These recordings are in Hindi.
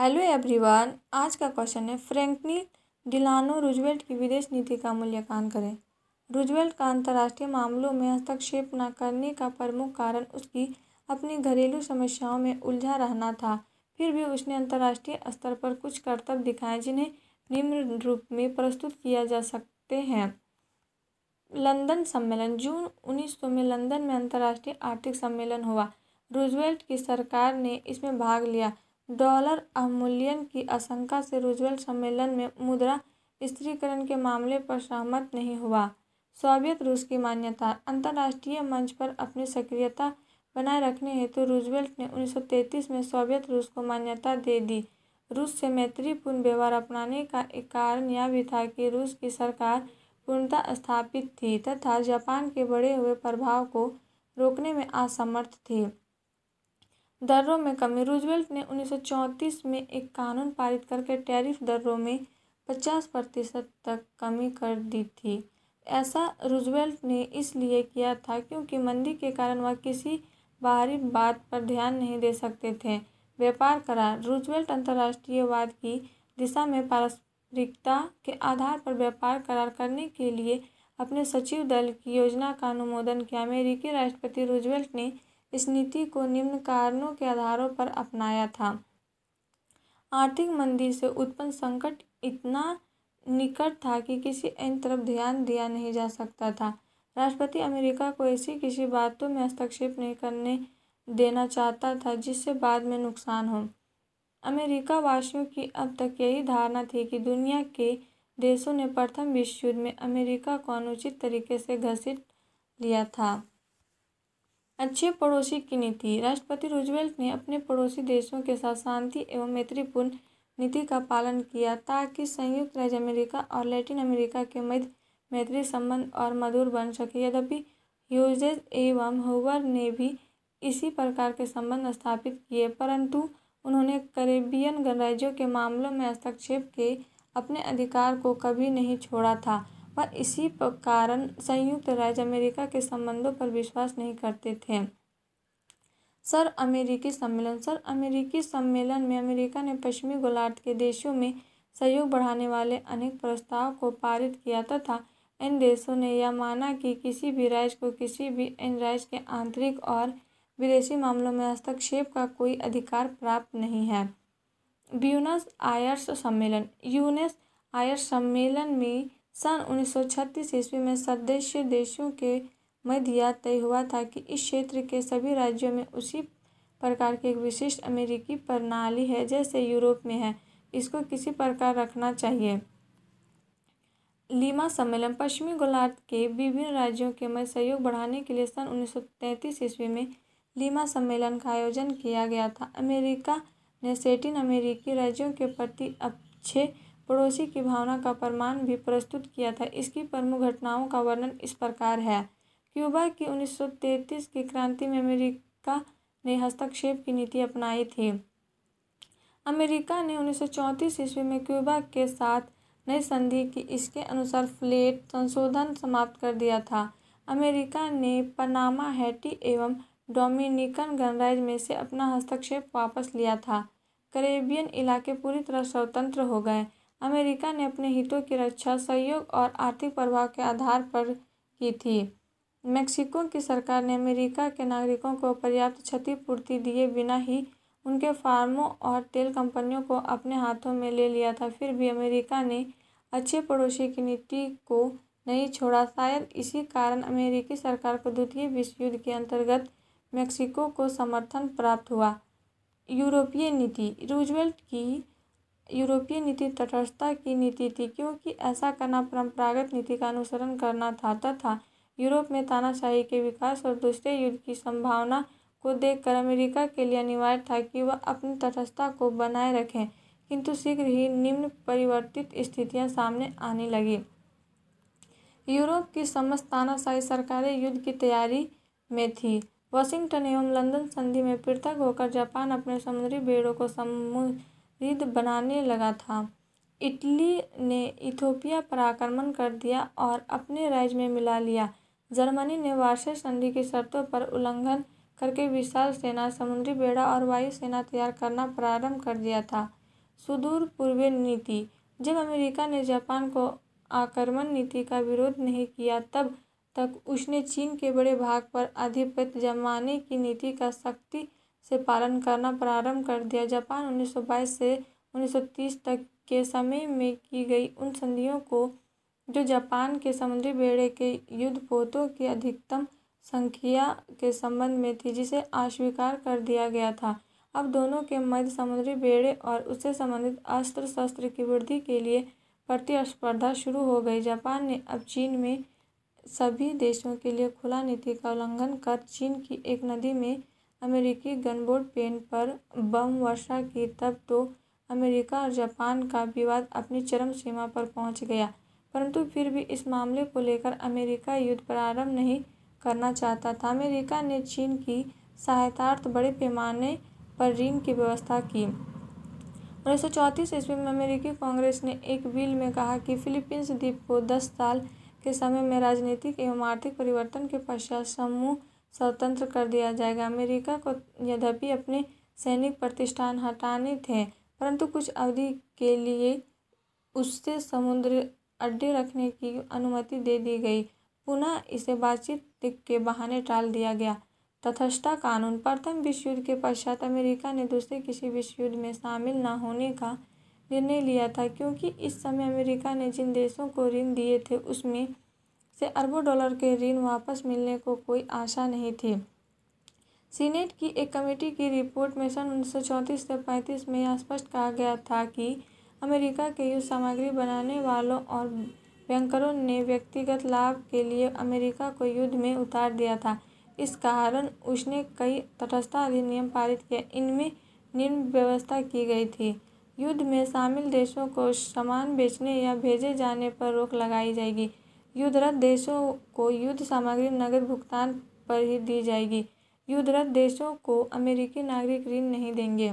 हेलो एवरीवन आज का क्वेश्चन है फ्रैंकलिन डिलानो रुजवेल्ट की विदेश नीति का मूल्यांकन करें रुजवेल्ट का अंतर्राष्ट्रीय मामलों में हस्तक्षेप न करने का प्रमुख कारण उसकी अपनी घरेलू समस्याओं में उलझा रहना था फिर भी उसने अंतर्राष्ट्रीय स्तर पर कुछ कर्तव्य दिखाए जिन्हें निम्न रूप में प्रस्तुत किया जा सकते हैं लंदन सम्मेलन जून सौ में लंदन में अंतर्राष्ट्रीय आर्थिक सम्मेलन हुआ रूजवेल्ट की सरकार ने इसमें भाग लिया डॉलर अवमूल्यन की आशंका से रोजवेल सम्मेलन में मुद्रा स्थिरीकरण के मामले पर सहमत नहीं हुआ सोवियत रूस की मान्यता अंतर्राष्ट्रीय मंच पर अपनी सक्रियता बनाए रखने हेतु तो रूजवेल्ट ने 1933 में सोवियत रूस को मान्यता दे दी रूस से मैत्रीपूर्ण व्यवहार अपनाने का एक कारण यह भी था कि रूस की सरकार पूर्णतः स्थापित थी तथा जापान के बढ़े हुए प्रभाव को रोकने में असमर्थ थी दरों में कमी रूजवेल्ट ने उन्नीस में एक कानून पारित करके टैरिफ दरों में 50 प्रतिशत तक कमी कर दी थी ऐसा रूजवेल्ट ने इसलिए किया था क्योंकि मंदी के कारण वह किसी बाहरी बात पर ध्यान नहीं दे सकते थे व्यापार करार रूजवेल्ट अंतर्राष्ट्रीयवाद की दिशा में पारस्परिकता के आधार पर व्यापार करार करने के लिए अपने सचिव दल की योजना का अनुमोदन किया अमेरिकी राष्ट्रपति रूजवेल्ट ने इस नीति को निम्न कारणों के आधारों पर अपनाया था आर्थिक मंदी से उत्पन्न संकट इतना निकट था कि किसी अन्य तरफ ध्यान दिया नहीं जा सकता था राष्ट्रपति अमेरिका को ऐसी किसी बातों में हस्तक्षेप नहीं करने देना चाहता था जिससे बाद में नुकसान हो अमेरिका वासियों की अब तक यही धारणा थी कि दुनिया के देशों ने प्रथम विश्व युद्ध में अमेरिका को अनुचित तरीके से घसीट लिया था अच्छे पड़ोसी की नीति राष्ट्रपति रूजवेल्ट ने अपने पड़ोसी देशों के साथ शांति एवं मैत्रीपूर्ण नीति का पालन किया ताकि संयुक्त राज्य अमेरिका और लैटिन अमेरिका के मध्य मैत्री संबंध और मधुर बन सके यद्यपि ह्यूजेज एवं होवर ने भी इसी प्रकार के संबंध स्थापित किए परंतु उन्होंने करेबियन गणराज्यों के मामलों में हस्तक्षेप के अपने अधिकार को कभी नहीं छोड़ा था वह इसी कारण संयुक्त राज्य अमेरिका के संबंधों पर विश्वास नहीं करते थे सर अमेरिकी सम्मेलन सर अमेरिकी सम्मेलन में अमेरिका ने पश्चिमी गोलार्ध के देशों में सहयोग बढ़ाने वाले अनेक प्रस्ताव को पारित किया तथा इन देशों ने यह माना कि किसी भी राज्य को किसी भी इन राज्य के आंतरिक और विदेशी मामलों में हस्तक्षेप का कोई अधिकार प्राप्त नहीं है ब्यूनस आयर्स सम्मेलन यूनेस आयर्स सम्मेलन में सन 1936 ईस्वी में सदस्य देशों के मध्य यह तय हुआ था कि इस क्षेत्र के सभी राज्यों में उसी प्रकार की एक विशिष्ट अमेरिकी प्रणाली है जैसे यूरोप में है इसको किसी प्रकार रखना चाहिए लीमा सम्मेलन पश्चिमी गोलार्ध के विभिन्न राज्यों के मध्य सहयोग बढ़ाने के लिए सन 1933 ईस्वी में लीमा सम्मेलन का आयोजन किया गया था अमेरिका ने सेटिन अमेरिकी राज्यों के प्रति अच्छे पड़ोसी की भावना का प्रमाण भी प्रस्तुत किया था इसकी प्रमुख घटनाओं का वर्णन इस प्रकार है क्यूबा की 1933 की क्रांति में अमेरिका ने हस्तक्षेप की नीति अपनाई थी अमेरिका ने 1934 ईस्वी में क्यूबा के साथ नई संधि की इसके अनुसार फ्लेट संशोधन समाप्त कर दिया था अमेरिका ने पनामा हैटी एवं डोमिनिकन गणराज्य में से अपना हस्तक्षेप वापस लिया था करेबियन इलाके पूरी तरह स्वतंत्र हो गए अमेरिका ने अपने हितों की रक्षा सहयोग और आर्थिक प्रभाव के आधार पर की थी मेक्सिको की सरकार ने अमेरिका के नागरिकों को पर्याप्त क्षतिपूर्ति दिए बिना ही उनके फार्मों और तेल कंपनियों को अपने हाथों में ले लिया था फिर भी अमेरिका ने अच्छे पड़ोसी की नीति को नहीं छोड़ा शायद इसी कारण अमेरिकी सरकार को द्वितीय विश्व युद्ध के अंतर्गत मेक्सिको को समर्थन प्राप्त हुआ यूरोपीय नीति रूजवेल्ट की यूरोपीय नीति तटस्थता की नीति थी क्योंकि ऐसा करना परंपरागत नीति का अनुसरण करना था तथा यूरोप में तानाशाही के विकास और दूसरे युद्ध की संभावना को देखकर अमेरिका के लिए अनिवार्य था कि वह अपनी तटस्थता को बनाए रखें किंतु शीघ्र ही निम्न परिवर्तित स्थितियां सामने आने लगी यूरोप की समस्त तानाशाही सरकारें युद्ध की तैयारी में थी वाशिंगटन एवं लंदन संधि में पृथक होकर जापान अपने समुद्री बेड़ों को समूह रिद बनाने लगा था इटली ने इथोपिया पर आक्रमण कर दिया और अपने राज्य में मिला लिया जर्मनी ने वार्षिक संधि की शर्तों पर उल्लंघन करके विशाल सेना समुद्री बेड़ा और वायु सेना तैयार करना प्रारंभ कर दिया था सुदूर पूर्वी नीति जब अमेरिका ने जापान को आक्रमण नीति का विरोध नहीं किया तब तक उसने चीन के बड़े भाग पर आधिपत्य जमाने की नीति का सख्ती से पालन करना प्रारंभ कर दिया जापान उन्नीस सौ बाईस से उन्नीस सौ तीस तक के समय में की गई उन संधियों को जो जापान के समुद्री बेड़े के युद्ध पोतों की अधिकतम संख्या के संबंध में थी जिसे अस्वीकार कर दिया गया था अब दोनों के मध्य समुद्री बेड़े और उससे संबंधित अस्त्र शस्त्र की वृद्धि के लिए प्रतिस्पर्धा शुरू हो गई जापान ने अब चीन में सभी देशों के लिए खुला नीति का उल्लंघन कर चीन की एक नदी में अमेरिकी गनबोर्ड पेन पर बम वर्षा की तब तो अमेरिका और जापान का विवाद अपनी चरम सीमा पर पहुंच गया परंतु फिर भी इस मामले को लेकर अमेरिका युद्ध प्रारंभ नहीं करना चाहता था अमेरिका ने चीन की सहायतार्थ बड़े पैमाने पर ऋण की व्यवस्था की उन्नीस सौ चौंतीस ईस्वी में अमेरिकी कांग्रेस ने एक बिल में कहा कि फिलीपींस द्वीप को दस साल के समय में राजनीतिक एवं आर्थिक परिवर्तन के पश्चात समूह स्वतंत्र कर दिया जाएगा अमेरिका को यद्यपि अपने सैनिक प्रतिष्ठान हटाने थे परंतु कुछ अवधि के लिए उससे समुद्र अड्डे रखने की अनुमति दे दी गई पुनः इसे बातचीत के बहाने टाल दिया गया तथस्टा कानून प्रथम विश्व युद्ध के पश्चात अमेरिका ने दूसरे किसी विश्व युद्ध में शामिल न होने का निर्णय लिया था क्योंकि इस समय अमेरिका ने जिन देशों को ऋण दिए थे उसमें से अरबों डॉलर के ऋण वापस मिलने को कोई आशा नहीं थी सीनेट की एक कमेटी की रिपोर्ट में सन उन्नीस सौ चौंतीस से पैंतीस में यह स्पष्ट कहा गया था कि अमेरिका के युद्ध सामग्री बनाने वालों और बैंकरों ने व्यक्तिगत लाभ के लिए अमेरिका को युद्ध में उतार दिया था इस कारण उसने कई तटस्थता अधिनियम पारित किए इनमें निम्न व्यवस्था की गई थी युद्ध में शामिल देशों को सामान बेचने या भेजे जाने पर रोक लगाई जाएगी युद्धरत देशों को युद्ध सामग्री नगद भुगतान पर ही दी जाएगी युद्धरत देशों को अमेरिकी नागरिक ऋण नहीं देंगे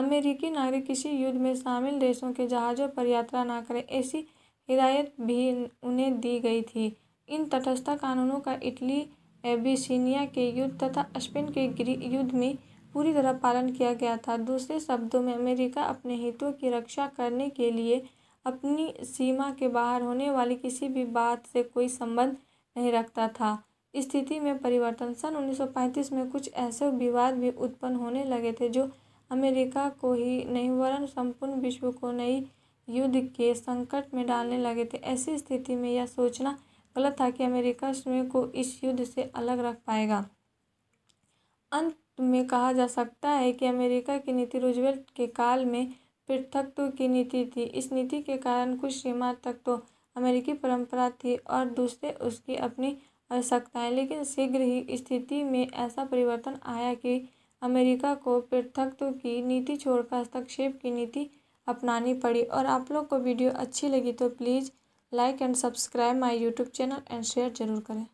अमेरिकी नागरिक किसी युद्ध में शामिल देशों के जहाज़ों पर यात्रा ना करें ऐसी हिदायत भी उन्हें दी गई थी इन तटस्था कानूनों का इटली एबिसिनिया के युद्ध तथा स्पेन के युद्ध में पूरी तरह पालन किया गया था दूसरे शब्दों में अमेरिका अपने हितों की रक्षा करने के लिए अपनी सीमा के बाहर होने वाली किसी भी बात से कोई संबंध नहीं रखता था स्थिति में परिवर्तन सन 1935 में कुछ ऐसे विवाद भी उत्पन्न होने लगे थे जो अमेरिका को ही नहीं वरन संपूर्ण विश्व को नई युद्ध के संकट में डालने लगे थे ऐसी स्थिति में यह सोचना गलत था कि अमेरिका स्वयं को इस युद्ध से अलग रख पाएगा अंत में कहा जा सकता है कि अमेरिका की नीति रुजवेल्ट के काल में पृथकत्व तो की नीति थी इस नीति के कारण कुछ सीमा तक तो अमेरिकी परंपरा थी और दूसरे उसकी अपनी आवश्यकताएं लेकिन शीघ्र ही स्थिति में ऐसा परिवर्तन आया कि अमेरिका को पृथकत्व तो की नीति छोड़कर हस्तक्षेप की नीति अपनानी पड़ी और आप लोग को वीडियो अच्छी लगी तो please like and subscribe my YouTube channel and share जरूर करें